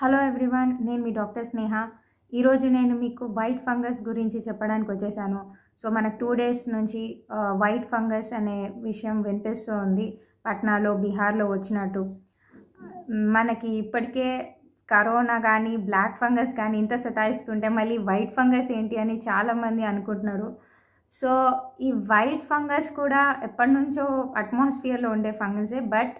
Hello everyone నేను మీ doctor స్నేహ ఈరోజు నేను మీకు వైట్ ఫంగస్ గురించి చెప్పడానికి వచ్చేసాను సో మనకు టూ డేస్ నుంచి వైట్ ఫంగస్ అనే విషయం వినిపిస్తూ ఉంది పట్నాలో బీహార్లో వచ్చినట్టు మనకి ఇప్పటికే కరోనా కానీ బ్లాక్ ఫంగస్ కానీ ఇంత సతాయిస్తుంటే మళ్ళీ వైట్ ఫంగస్ ఏంటి అని చాలామంది అనుకుంటున్నారు సో ఈ వైట్ ఫంగస్ కూడా ఎప్పటి నుంచో అట్మాస్ఫియర్లో ఉండే ఫంగసే బట్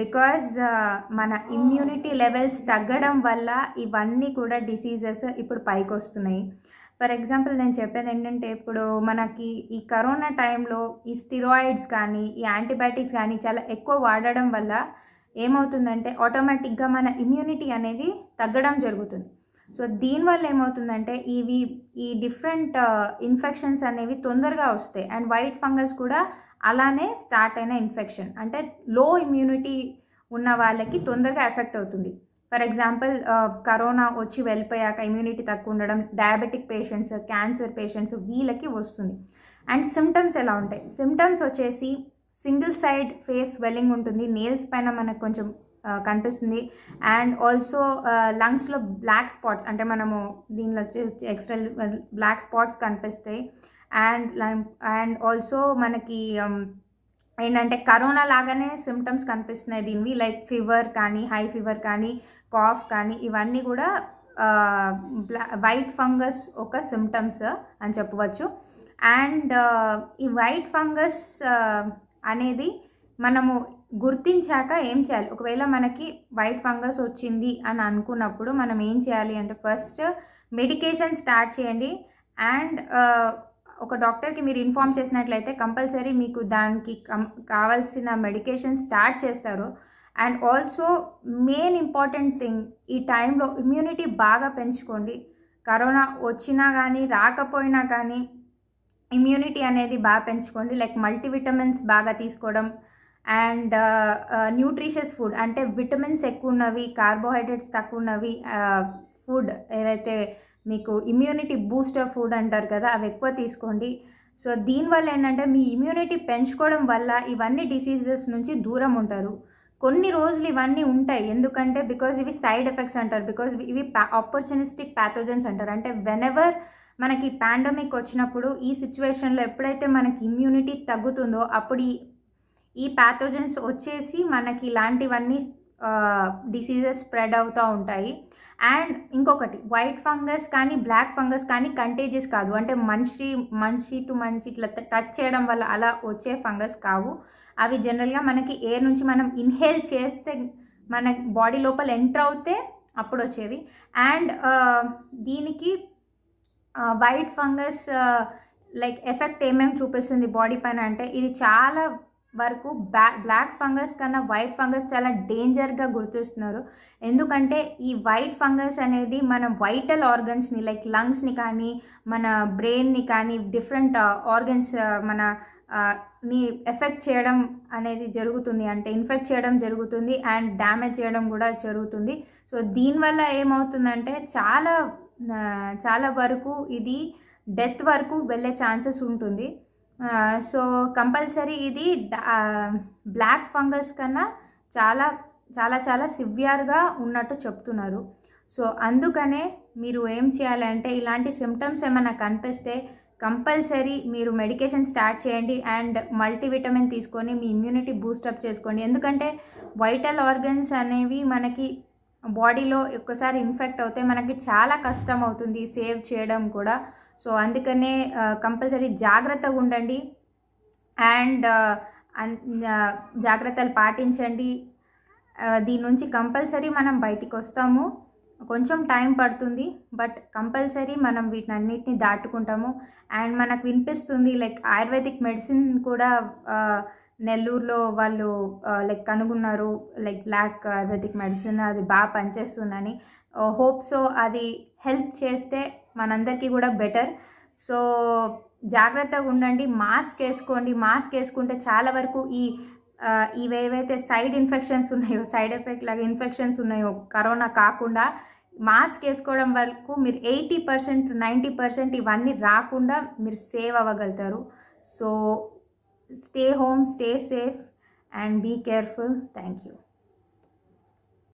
బికాజ్ uh, మన ఇమ్యూనిటీ లెవెల్స్ తగ్గడం వల్ల ఇవన్నీ కూడా డిసీజెస్ ఇప్పుడు పైకి వస్తున్నాయి ఫర్ ఎగ్జాంపుల్ నేను చెప్పేది ఏంటంటే ఇప్పుడు మనకి ఈ కరోనా టైంలో ఈ స్టిరాయిడ్స్ కానీ ఈ యాంటీబయాటిక్స్ కానీ చాలా ఎక్కువ వాడడం వల్ల ఏమవుతుందంటే ఆటోమేటిక్గా మన ఇమ్యూనిటీ అనేది తగ్గడం జరుగుతుంది సో దీనివల్ల ఏమవుతుందంటే ఇవి ఈ డిఫరెంట్ ఇన్ఫెక్షన్స్ uh, అనేవి తొందరగా వస్తాయి అండ్ వైట్ ఫంగస్ కూడా అలానే స్టార్ట్ అయిన ఇన్ఫెక్షన్ అంటే లో ఇమ్యూనిటీ ఉన్న వాళ్ళకి తొందరగా ఎఫెక్ట్ అవుతుంది ఫర్ ఎగ్జాంపుల్ కరోనా వచ్చి వెళ్ళిపోయాక ఇమ్యూనిటీ తక్కువ ఉండడం డయాబెటిక్ పేషెంట్స్ క్యాన్సర్ పేషెంట్స్ వీళ్ళకి వస్తుంది అండ్ సిమ్టమ్స్ ఎలా ఉంటాయి సిమ్టమ్స్ వచ్చేసి సింగిల్ సైడ్ ఫేస్ స్వెల్లింగ్ ఉంటుంది నేల్స్ పైన మనకు కొంచెం కనిపిస్తుంది అండ్ ఆల్సో లంగ్స్లో బ్లాక్ స్పాట్స్ అంటే మనము దీనిలో వచ్చి ఎక్స్ట్రా బ్లాక్ స్పాట్స్ కనిపిస్తాయి అండ్ అండ్ ఆల్సో మనకి um, ఏంటంటే కరోనా లాగానే సిమ్టమ్స్ కనిపిస్తున్నాయి దీనివి లైక్ ఫీవర్ కానీ హై ఫీవర్ కానీ కాఫ్ కానీ ఇవన్నీ కూడా వైట్ ఫంగస్ ఒక సిమ్టమ్స్ అని చెప్పవచ్చు అండ్ ఈ వైట్ ఫంగస్ అనేది మనము గుర్తించాక ఏం చేయాలి ఒకవేళ మనకి వైట్ ఫంగస్ వచ్చింది అని అనుకున్నప్పుడు మనం ఏం చేయాలి అంటే ఫస్ట్ మెడికేషన్ స్టార్ట్ చేయండి అండ్ ఒక డాక్టర్కి మీరు ఇన్ఫామ్ చేసినట్లయితే కంపల్సరీ మీకు దానికి కావాల్సిన మెడికేషన్ స్టార్ట్ చేస్తారు and also main important thing ఈ టైంలో ఇమ్యూనిటీ బాగా పెంచుకోండి కరోనా వచ్చినా కానీ రాకపోయినా కానీ ఇమ్యూనిటీ అనేది బాగా పెంచుకోండి లైక్ మల్టీవిటమిన్స్ బాగా తీసుకోవడం అండ్ న్యూట్రిషియస్ ఫుడ్ అంటే విటమిన్స్ ఎక్కువ ఉన్నవి కార్బోహైడ్రేట్స్ తక్కువ ఉన్నవి ఫుడ్ ఏదైతే మీకు ఇమ్యూనిటీ బూస్టర్ ఫుడ్ అంటారు కదా అవి ఎక్కువ తీసుకోండి సో దీనివల్ల ఏంటంటే మీ ఇమ్యూనిటీ పెంచుకోవడం వల్ల ఇవన్నీ డిసీజెస్ నుంచి దూరం ఉంటారు కొన్ని రోజులు ఇవన్నీ ఉంటాయి ఎందుకంటే బికాజ్ ఇవి సైడ్ ఎఫెక్ట్స్ అంటారు బికాజ్ ఇవి ఆపర్చునిస్టిక్ ప్యాథోజన్స్ అంటారు అంటే వెనెవర్ మనకి పాండమిక్ వచ్చినప్పుడు ఈ సిచ్యువేషన్లో ఎప్పుడైతే మనకి ఇమ్యూనిటీ తగ్గుతుందో అప్పుడు ఈ ఈ ప్యాథోజన్స్ వచ్చేసి మనకి ఇలాంటివన్నీ డిసీజెస్ స్ప్రెడ్ అవుతూ ఉంటాయి అండ్ ఇంకొకటి వైట్ ఫంగస్ కానీ బ్లాక్ ఫంగస్ కానీ కంటేజెస్ కాదు అంటే మనిషి మనిషి టు మనిషి ఇట్లా టచ్ చేయడం వల్ల అలా వచ్చే ఫంగస్ కావు అవి జనరల్గా మనకి ఎయిర్ నుంచి మనం ఇన్హేల్ చేస్తే మన బాడీ లోపల ఎంటర్ అవుతే అప్పుడు వచ్చేవి అండ్ దీనికి వైట్ ఫంగస్ లైక్ ఎఫెక్ట్ ఏమేమి చూపిస్తుంది బాడీ పైన అంటే ఇది చాలా వరకు బ్లా బ్లాక్ ఫంగస్ కన్నా వైట్ ఫంగస్ చాలా డేంజర్గా గుర్తిస్తున్నారు ఎందుకంటే ఈ వైట్ ఫంగస్ అనేది మన వైటల్ ఆర్గన్స్ని లైక్ లంగ్స్ని కానీ మన బ్రెయిన్ని కానీ డిఫరెంట్ ఆర్గన్స్ మన ని ఎఫెక్ట్ చేయడం అనేది జరుగుతుంది అంటే ఇన్ఫెక్ట్ చేయడం జరుగుతుంది అండ్ డ్యామేజ్ చేయడం కూడా జరుగుతుంది సో దీనివల్ల ఏమవుతుందంటే చాలా చాలా వరకు ఇది డెత్ వరకు వెళ్ళే ఛాన్సెస్ ఉంటుంది సో కంపల్సరీ ఇది బ్లాక్ ఫంగస్ కన్నా చాలా చాలా చాలా సివియర్గా ఉన్నట్టు చెప్తున్నారు సో అందుకనే మీరు ఏం చేయాలంటే ఇలాంటి సిమ్టమ్స్ ఏమైనా కనిపిస్తే కంపల్సరీ మీరు మెడికేషన్ స్టార్ట్ చేయండి అండ్ మల్టీవిటమిన్ తీసుకొని మీ ఇమ్యూనిటీ బూస్టప్ చేసుకోండి ఎందుకంటే వైటల్ ఆర్గన్స్ అనేవి మనకి బాడీలో ఒక్కసారి ఇన్ఫెక్ట్ అవుతే మనకి చాలా కష్టం అవుతుంది సేవ్ చేయడం కూడా సో అందుకనే కంపల్సరీ జాగ్రత్తగా ఉండండి అండ్ జాగ్రత్తలు పాటించండి దీని నుంచి కంపల్సరీ మనం బయటికి వస్తాము కొంచెం టైం పడుతుంది బట్ కంపల్సరీ మనం వీటిని అన్నిటిని దాటుకుంటాము అండ్ మనకు వినిపిస్తుంది లైక్ ఆయుర్వేదిక్ మెడిసిన్ కూడా నెల్లూరులో వాళ్ళు లైక్ కనుగొన్నారు లైక్ బ్లాక్ ఆయుర్వేదిక్ మెడిసిన్ అది బాగా పనిచేస్తుందని హోప్ సో అది హెల్ప్ చేస్తే మనందరికీ కూడా బెటర్ సో జాగ్రత్తగా ఉండండి మాస్క్ వేసుకోండి మాస్క్ వేసుకుంటే చాలా వరకు ఈ ఇవేవైతే సైడ్ ఇన్ఫెక్షన్స్ ఉన్నాయో సైడ్ ఎఫెక్ట్ లాగా ఇన్ఫెక్షన్స్ ఉన్నాయో కరోనా కాకుండా మాస్క్ వేసుకోవడం వరకు మీరు ఎయిటీ పర్సెంట్ నైంటీ పర్సెంట్ ఇవన్నీ రాకుండా మీరు సేవ్ అవ్వగలుగుతారు so Stay home, stay safe and be careful. Thank you.